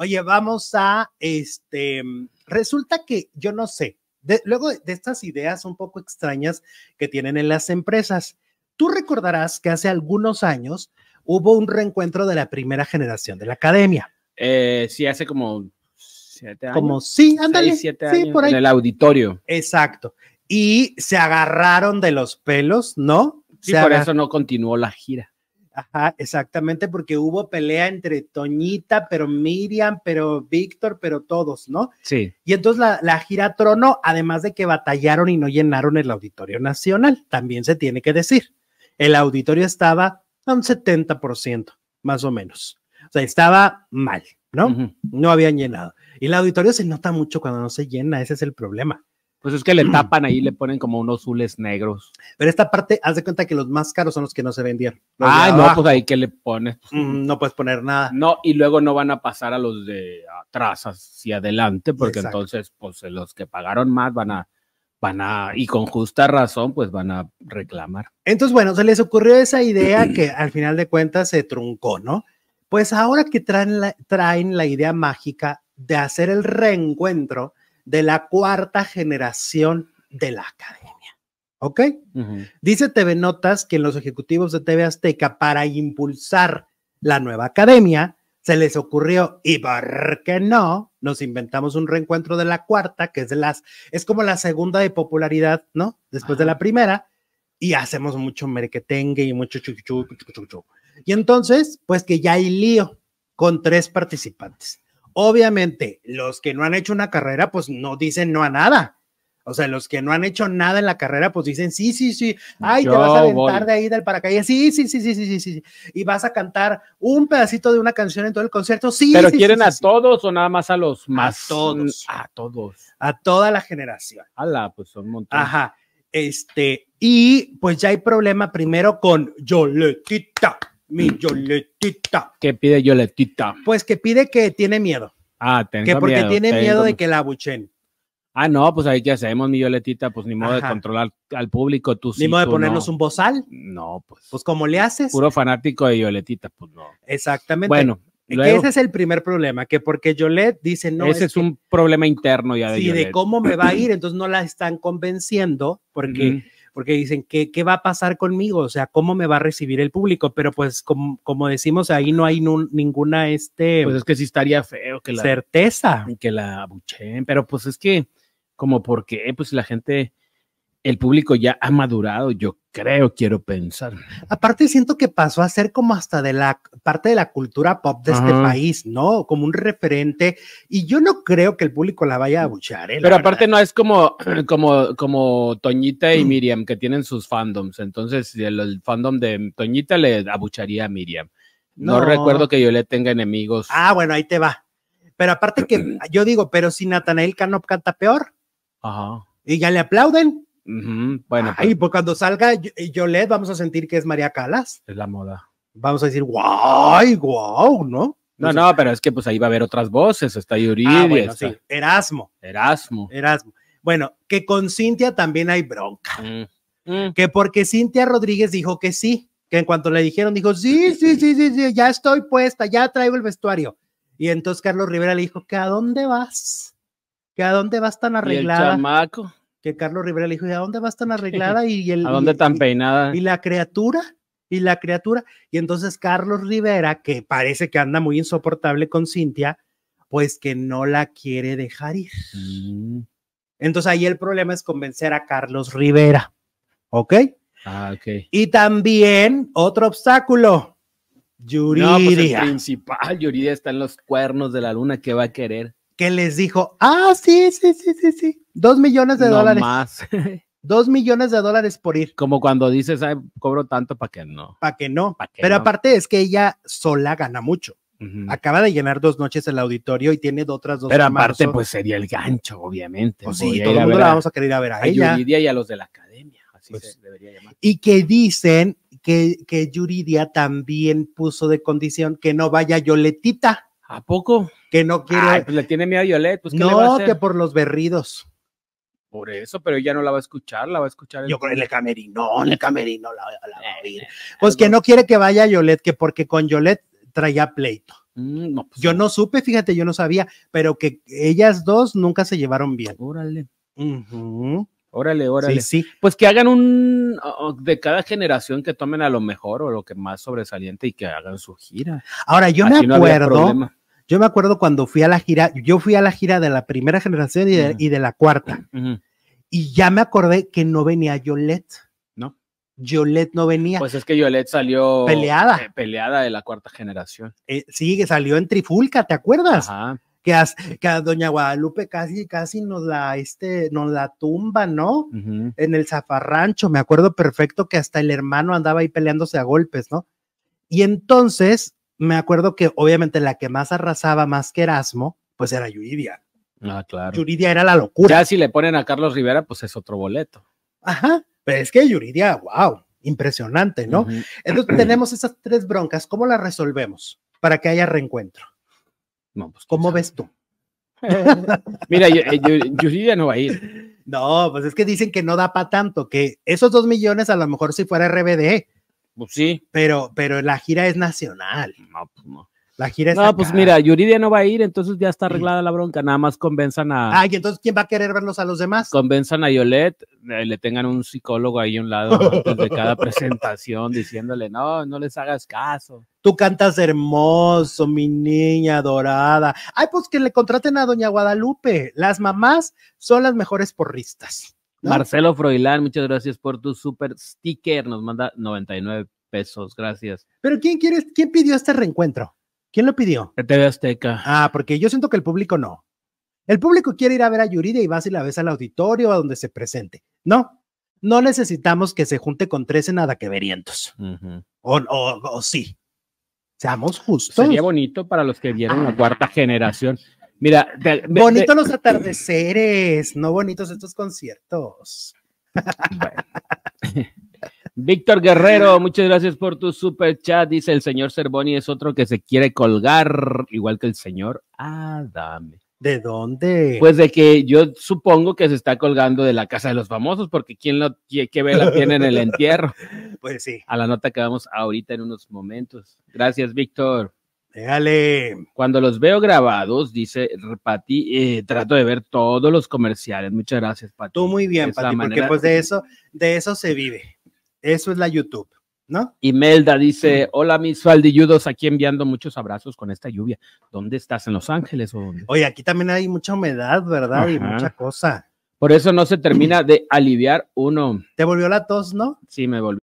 Oye, vamos a, este, resulta que yo no sé, luego de estas ideas un poco extrañas que tienen en las empresas, tú recordarás que hace algunos años hubo un reencuentro de la primera generación de la academia. Eh, sí, hace como siete años. Como sí, ándale. siete años, por En el auditorio. Exacto. Y se agarraron de los pelos, ¿no? Sí, por eso no continuó la gira. Ajá, exactamente, porque hubo pelea entre Toñita, pero Miriam, pero Víctor, pero todos, ¿no? Sí. Y entonces la, la, gira trono, además de que batallaron y no llenaron el Auditorio Nacional, también se tiene que decir. El auditorio estaba a un 70%, más o menos. O sea, estaba mal, ¿no? No habían llenado. Y el auditorio se nota mucho cuando no se llena, ese es el problema. Pues es que le tapan ahí, le ponen como unos azules negros. Pero esta parte, haz de cuenta que los más caros son los que no se vendieron. Ah, no, pues ahí que le pones. Pues, mm, no puedes poner nada. No, y luego no van a pasar a los de atrás hacia adelante, porque entonces, pues los que pagaron más van a, van a, y con justa razón, pues van a reclamar. Entonces, bueno, se les ocurrió esa idea que al final de cuentas se truncó, ¿no? Pues ahora que traen la, traen la idea mágica de hacer el reencuentro de la cuarta generación de la academia. ¿Ok? Dice TV Notas que en los ejecutivos de TV Azteca, para impulsar la nueva academia, se les ocurrió, y por qué no, nos inventamos un reencuentro de la cuarta, que es las, es como la segunda de popularidad, ¿no? Después de la primera, y hacemos mucho merquetengue y mucho chuchu, chuchu, chuchu, Y entonces, pues que ya hay lío con tres participantes. Obviamente, los que no han hecho una carrera, pues no dicen no a nada. O sea, los que no han hecho nada en la carrera, pues dicen, sí, sí, sí, ay, te vas a aventar de ahí del paracaídas, sí, sí, sí, sí, sí, sí, sí, y vas a cantar un pedacito de una canción en todo el concierto, sí. Pero quieren a todos o nada más a los más. A todos. A todos. A toda la generación. Ala, pues son montones. Ajá. Este, y pues ya hay problema primero con Yoletita. Mi Yoletita. ¿Qué pide Yoletita? Pues que pide que tiene miedo. Ah, tengo que porque tiene miedo de que la abuchen. Ah, no, pues ahí ya sabemos, mi Yoletita, pues ni modo de controlar al público, tú Ni modo de ponernos un bozal. No, pues. Pues como le haces. Puro fanático de Yoletita, pues no. Exactamente. Bueno. ese es el primer problema, que porque Yolet dice no. Ese es, un problema interno ya de Sí, de cómo me va a ir, entonces no la están convenciendo porque porque dicen, ¿qué, ¿qué va a pasar conmigo? O sea, ¿cómo me va a recibir el público? Pero pues como, como decimos, ahí no hay ninguna, este... Pues es que sí estaría feo que la... Certeza. Que la abucheen, pero pues es que, como porque, pues la gente el público ya ha madurado, yo creo, quiero pensar. Aparte, siento que pasó a ser como hasta de la parte de la cultura pop de este país, ¿no? Como un referente. Y yo no creo que el público la vaya a abuchar. ¿eh? Pero aparte no es como, como, como Toñita y Miriam, que tienen sus fandoms. Entonces, el, fandom de Toñita le abucharía a Miriam. No. recuerdo que yo le tenga enemigos. Ah, bueno, ahí te va. Pero aparte que yo digo, pero si Natanael Cano canta peor. Ajá. Y ya le aplauden. Bueno. ahí pues, pues, cuando salga eh, Yolette, vamos a sentir que es María Calas. Es la moda. Vamos a decir, guau, guau, ¿no? No, no, pero es que pues ahí va a haber otras voces, está Yuridia. Ah, Erasmo. Erasmo. Erasmo. Bueno, que con Cintia también hay bronca. Mm, mm. Que porque Cintia Rodríguez dijo que sí, que en cuanto le dijeron dijo, sí, sí, sí, sí, ya estoy puesta, ya traigo el vestuario. Y entonces Carlos Rivera le dijo, ¿que a dónde vas? ¿Que a dónde vas tan arreglada? Carlos Rivera le dijo, ¿y a dónde vas tan arreglada? Y ¿A dónde tan peinada? Y, la criatura, y la criatura. Y entonces Carlos Rivera, que parece que anda muy insoportable con Cintia, pues que no la quiere dejar ir. Mm. Entonces ahí el problema es convencer a Carlos Rivera. ¿Ok? Ah, ok. Y también otro obstáculo. Pues Yuridia. principal, Yuridia está en los cuernos de la luna, ¿qué va a querer? que les dijo, ah, sí, sí, sí, sí, sí, dos millones de no dólares. Más. dos millones de dólares por ir. Como cuando dices, Ay, cobro tanto para que no. Para que no. Pero aparte es que ella sola gana mucho. Acaba de llenar dos noches el auditorio y tiene otras dos. Pero aparte, pues sería el gancho, obviamente. Pues sí, todo el mundo la vamos a querer ir a ver a, a Yuridia y a los de la academia, así pues se debería llamar. Y que dicen que, que Yuridia también puso de condición que no vaya Yoletita. ¿A poco? Que no quiere. pues le tiene miedo a Violet. Pues, no, le que por los berridos. Por eso, pero ella no la va a escuchar, la va a escuchar. Yo creo en el camerino, en el camerino la, va a eh, eh, Pues que no quiere que vaya Yolet, que porque con Yolet traía pleito. Mm, no, pues yo no supe, fíjate, yo no sabía, pero que ellas dos nunca se llevaron bien. Órale. Órale, órale. Sí, sí. Pues que hagan un de cada generación que tomen a lo mejor o lo que más sobresaliente y que hagan su gira. Ahora, yo me acuerdo. Yo me acuerdo cuando fui a la gira, yo fui a la gira de la primera generación y de, la cuarta. Y ya me acordé que no venía Yolette. No. Yolette no venía. Pues es que Yolette salió peleada. Eh, peleada de la cuarta generación. Eh, sí, que salió en Trifulca, ¿te acuerdas? Que a, que Doña Guadalupe casi, casi nos la, este, nos la tumba, ¿no? En el zafarrancho, me acuerdo perfecto que hasta el hermano andaba ahí peleándose a golpes, ¿no? Y entonces me acuerdo que obviamente la que más arrasaba más que Erasmo, pues era Yuridia. Ah, claro. Yuridia era la locura. Ya si le ponen a Carlos Rivera, pues es otro boleto. Ajá, pero es que Yuridia, wow, impresionante, ¿no? Entonces tenemos esas tres broncas, ¿cómo las resolvemos para que haya reencuentro? No, pues, ¿Cómo ves tú? Mira, eh, Yuridia no va a ir. No, pues es que dicen que no da para tanto, que esos dos millones a lo mejor si fuera RBD, pues sí. Pero, pero la gira es nacional. No, pues La gira es No, pues mira, Yuridia no va a ir, entonces ya está mm. arreglada la bronca. Nada más convenzan a. Ay, ah, entonces, ¿quién va a querer verlos a los demás? Convenzan a Yolette, eh, le tengan un psicólogo ahí a un lado de cada presentación diciéndole, no, no les hagas caso. Tú cantas hermoso, mi niña dorada. Ay, pues que le contraten a Doña Guadalupe. Las mamás son las mejores porristas. Marcelo Froilán, muchas gracias por tu super sticker. Nos manda 99 pesos, gracias. Pero ¿quién quiere, quién pidió este reencuentro? ¿Quién lo pidió? TV Azteca. Ah, porque yo siento que el público no. El público quiere ir a ver a Yurida y vas y la ves al auditorio a donde se presente. No, no necesitamos que se junte con 13 nada que verientos. o, sí. Seamos justos. Sería bonito para los que vieron la ah. cuarta generación Mira, bonitos los atardeceres, no bonitos estos conciertos. Víctor Guerrero, muchas gracias por tu super chat. Dice el señor Cervoni es otro que se quiere colgar, igual que el señor Adame. ¿De dónde? Pues de que yo supongo que se está colgando de la casa de los famosos, porque ¿quién lo, qué, tiene en el entierro? Pues sí. A la nota que vamos ahorita en unos momentos. Gracias, Víctor. Déjale. Cuando los veo grabados, dice Pati, eh, trato de ver todos los comerciales. Muchas gracias, Pati. Tú muy bien, Pati, porque pues de eso, de eso se vive. Eso es la YouTube. ¿No? Y Melda dice, mm. hola mis faldilludos, aquí enviando muchos abrazos con esta lluvia. ¿Dónde estás? ¿En Los Ángeles o dónde? Oye, aquí también hay mucha humedad, ¿verdad? Y mucha cosa. Por eso no se termina de aliviar uno. Te volvió la tos, ¿no? Sí, me volvió.